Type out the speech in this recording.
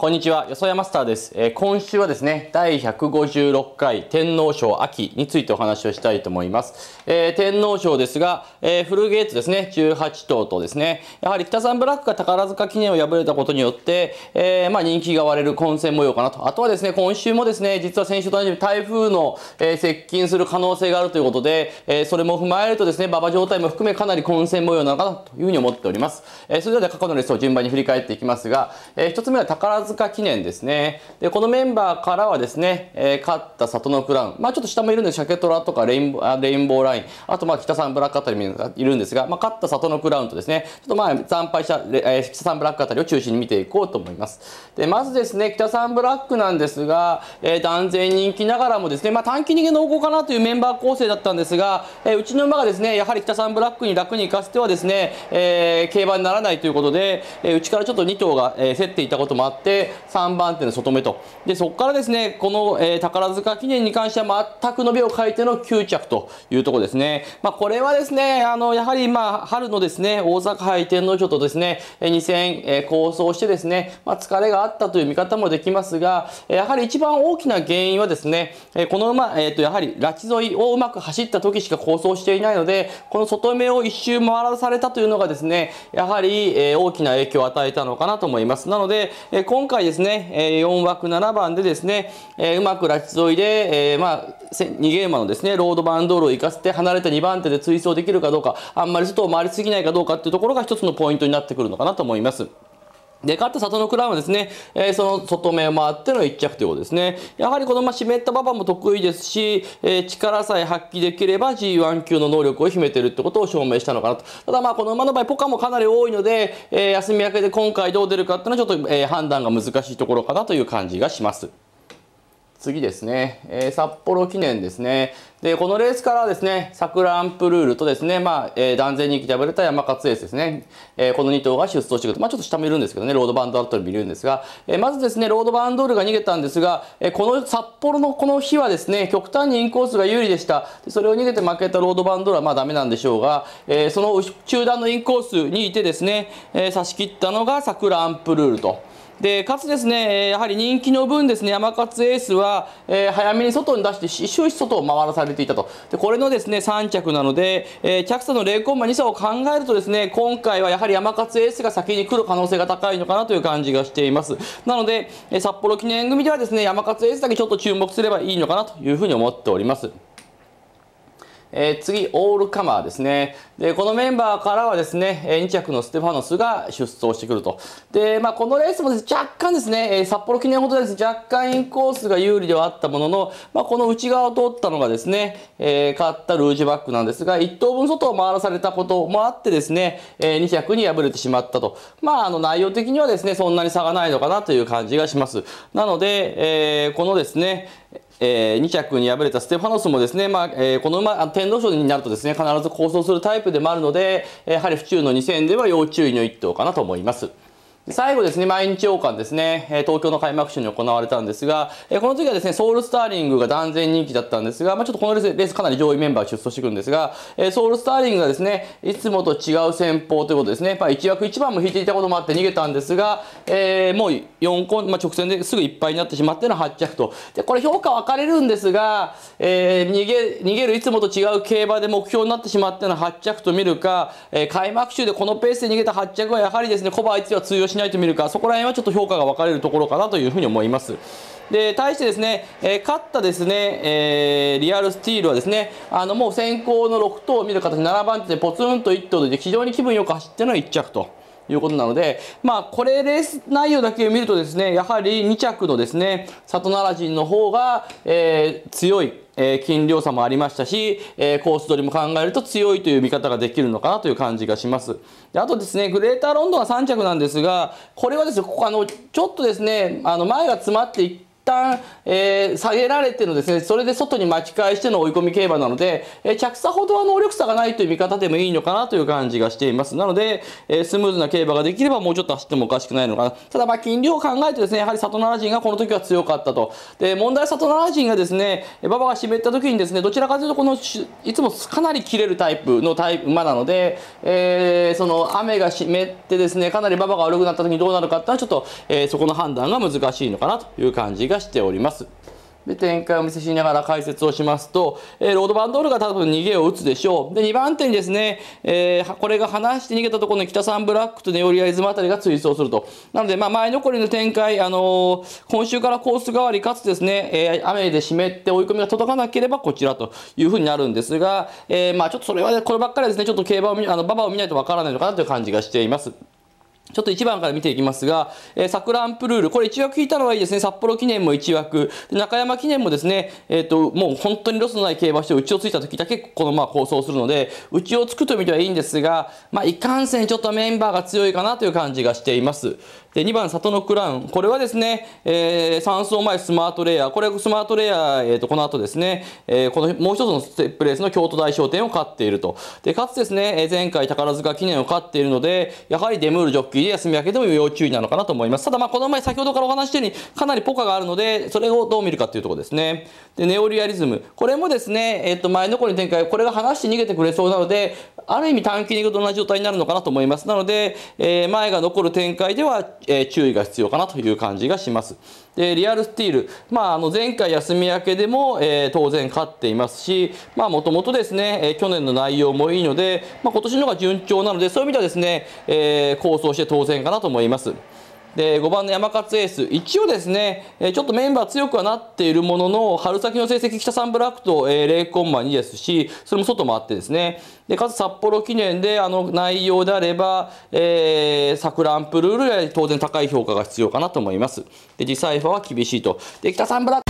こんにちは、よそやマスターです、えー、今週はですね、第156回天皇賞秋についてお話をしたいと思います。えー、天皇賞ですが、えー、フルゲーツですね、18頭とですね、やはり北三ブラックが宝塚記念を破れたことによって、えまあ、人気が割れる混戦模様かなと。あとはですね、今週もですね、実は先週と同じように台風の、え接近する可能性があるということで、えそれも踏まえるとですね、馬場状態も含めかなり混戦模様なのかなというふうに思っております。えそれでは過去のレースを順番に振り返っていきますが、えー、一つ目は宝塚塚記念ですね。で、このメンバーからはですね、えー、勝った里のクラウン。まあちょっと下もいるんで、シャケトラとかレインボーレインボーライン。あとまあ北さんブラックあたりもいるんですが、まあ勝った里のクラウンとですね、ちょっとまあ惨敗者、えー、北さんブラックあたりを中心に見ていこうと思います。で、まずですね、北さんブラックなんですが、えー、断然人気ながらもですね、まあ短期逃げ濃厚かなというメンバー構成だったんですが、えー、うちの馬がですね、やはり北さんブラックに楽に行かせてはですね、えー、競馬にならないということで、えー、うちからちょっと2頭が、えー、競っていたこともあって、で、3番手の外目と。で、そこからですね、この、えー、宝塚記念に関しては全く伸びを変えての9着というところですね。まあ、これはですね、あの、やはり、まあ、春のですね、大阪杯天皇賞とですね、2戦、えー、構想してですね、まあ、疲れがあったという見方もできますが、やはり一番大きな原因はですね、この馬、えー、と、やはり、拉致沿いをうまく走った時しか構想していないので、この外目を一周回らされたというのがですね、やはり、えー、大きな影響を与えたのかなと思います。なので、えー、今回ですね、え4枠7番でですね、えうまく拉致沿いで、えまあ、2ゲーーのですね、ロードバンドールを生かせて離れた2番手で追走できるかどうか、あんまり外を回りすぎないかどうかっていうところが一つのポイントになってくるのかなと思います。で、勝った里のクラウンはですね、えー、その外目を回っての一着ということですね。やはりこのま湿った馬場も得意ですし、えー、力さえ発揮できれば G1 級の能力を秘めてるってことを証明したのかなと。ただまあこの馬の場合ポカもかなり多いので、えー、休み明けで今回どう出るかっていうのはちょっと、え判断が難しいところかなという感じがします。次ですね、えー、札幌記念ですね。で、このレースからですね、サクランプルールとですね、まあ、えー、断然に気て敗れた山勝エースですね、えー、この2頭が出走してくると、まあ、ちょっと下見るんですけどね、ロードバンドアルトル見るんですが、えまずですね、ロードバンドールが逃げたんですが、えこの札幌のこの日はですね、極端にインコースが有利でした。でそれを逃げて負けたロードバンドールはまあダメなんでしょうが、えその中段のインコースにいてですね、え差し切ったのがサクランプルールと。でかつですねやはり人気の分ですね山勝エースは、えー、早めに外に出して一周外を回らされていたとでこれのですね3着なので、えー、着差の0コンマ2差を考えるとですね今回はやはり山勝エースが先に来る可能性が高いのかなという感じがしていますなので、え札幌記念組ではですね山勝エースだけちょっと注目すればいいのかなというふうに思っております。えー、次、オールカマーですね。で、このメンバーからはですね、2着のステファノスが出走してくると。で、まあ、このレースも、ね、若干ですね、札幌記念ほどです、若干インコースが有利ではあったものの、まあ、この内側を通ったのがですね、えー、勝ったルージュバックなんですが、1等分外を回らされたこともあってですね、えー、2着に敗れてしまったと。まあ、あの、内容的にはですね、そんなに差がないのかなという感じがします。なので、えー、このですね、えー、2着に敗れたステファノスもですね、まあえー、この馬天皇賞になるとですね必ず好走するタイプでもあるのでやはり府中の2戦では要注意の一頭かなと思います。最後ですね、毎日王冠ですね、東京の開幕週に行われたんですが、この時はですね、ソウルスターリングが断然人気だったんですが、まあ、ちょっとこのレースかなり上位メンバー出走してくるんですが、ソウルスターリングがですね、いつもと違う戦法ということですね、まあ、1枠1番も引いていたこともあって逃げたんですが、えー、もう4コン、まあ、直線ですぐいっぱいになってしまっての8着と。で、これ評価分かれるんですが、えー、逃げ、逃げるいつもと違う競馬で目標になってしまっての8着と見るか、え開幕週でこのペースで逃げた8着はやはりですね、コバ1は通用しないないと見るか、そこら辺はちょっと評価が分かれるところかなというふうに思います。で対してですね、えー、勝ったですね、えー、リアルスティールはですねあのもう先行の6頭を見る形7番手でポツンと1頭で非常に気分よく走っての1着と。いうことなので、まあ、これレース内容だけを見るとですね、やはり2着のですね、里奈良人の方が、えー、強い。えー、金量差もありましたし、えー、コース取りも考えると強いという見方ができるのかなという感じがします。であとですね、グレーターロンドンは3着なんですが、これはですね、ここあの、ちょっとですね、あの、前が詰まって旦、えー、下げられてのですね、それで外に巻き返しての追い込み競馬なので、えー、着差ほどは能力差がないという見方でもいいのかなという感じがしています。なので、えー、スムーズな競馬ができればもうちょっと走ってもおかしくないのかな。ただ、まあ、金量を考えてですね、やはり里奈人がこの時は強かったと。で、問題は里奈人がですね、馬場が湿った時にですね、どちらかというと、この、いつもかなり切れるタイプのタイプ馬なので、えー、その雨が湿ってですね、かなり馬場が悪くなった時にどうなるかっていうのはちょっと、えー、そこの判断が難しいのかなという感じがしております。で、展開を見せしながら解説をしますと、えー、ロードバンドールが多分逃げを打つでしょう。で、2番手にですね、えー、これが離して逃げたところの北三ブラックとネオリアイズムあたりが追走すると。なので、まあ、前残りの展開、あのー、今週からコース代わり、かつですね、え雨で湿って追い込みが届かなければこちらというふうになるんですが、えまあ、ちょっとそれは、ね、こればっかりですね、ちょっと競馬を見、あの、馬場を見ないとわからないのかなという感じがしています。ちょっと1番から見ていきますが、えー、サクランプルール、これ1枠引いたのはいいですね。札幌記念も1枠。中山記念もですね、えっ、ー、と、もう本当にロスのない競馬して、うちをついた時だけ、このまあ構想するので、うちをつくと見てはいいんですが、まあ、いかんせんちょっとメンバーが強いかなという感じがしています。で、2番、里のクラウン。これはですね、えー、3層前スマートレイヤー。これスマートレイヤー、えー、とこの後ですね、えー、このもう一つのステップレースの京都大賞典を勝っていると。で、かつですね、前回宝塚記念を勝っているので、やはりデムールジョッキーで休み明けでも要注意なのかなと思います。ただ、まあ、この前先ほどからお話したように、かなりポカがあるので、それをどう見るかっていうところですね。で、ネオリアリズム。これもですね、えっ、ー、と、前のりの展開、これが離して逃げてくれそうなので、ある意味短期に行くと同じ状態になるのかなと思います。なので、えー、前が残る展開では、え注意が必要かなという感じがします。でリアルスティール、まあ、あの前回休み明けでも、えー、当然勝っていますし、まもともとですね、え去年の内容もいいので、まあ、今年のが順調なので、そういう意味ではですね、えー、構想して当然かなと思います。で5番の山勝エース一応ですねちょっとメンバー強くはなっているものの春先の成績北三ブラックと0コンマ2ですしそれも外もあってですねでかつ札幌記念であの内容であれば、えー、サクランプルールより当然高い評価が必要かなと思いますで実際ファは厳しいとで北三ブラック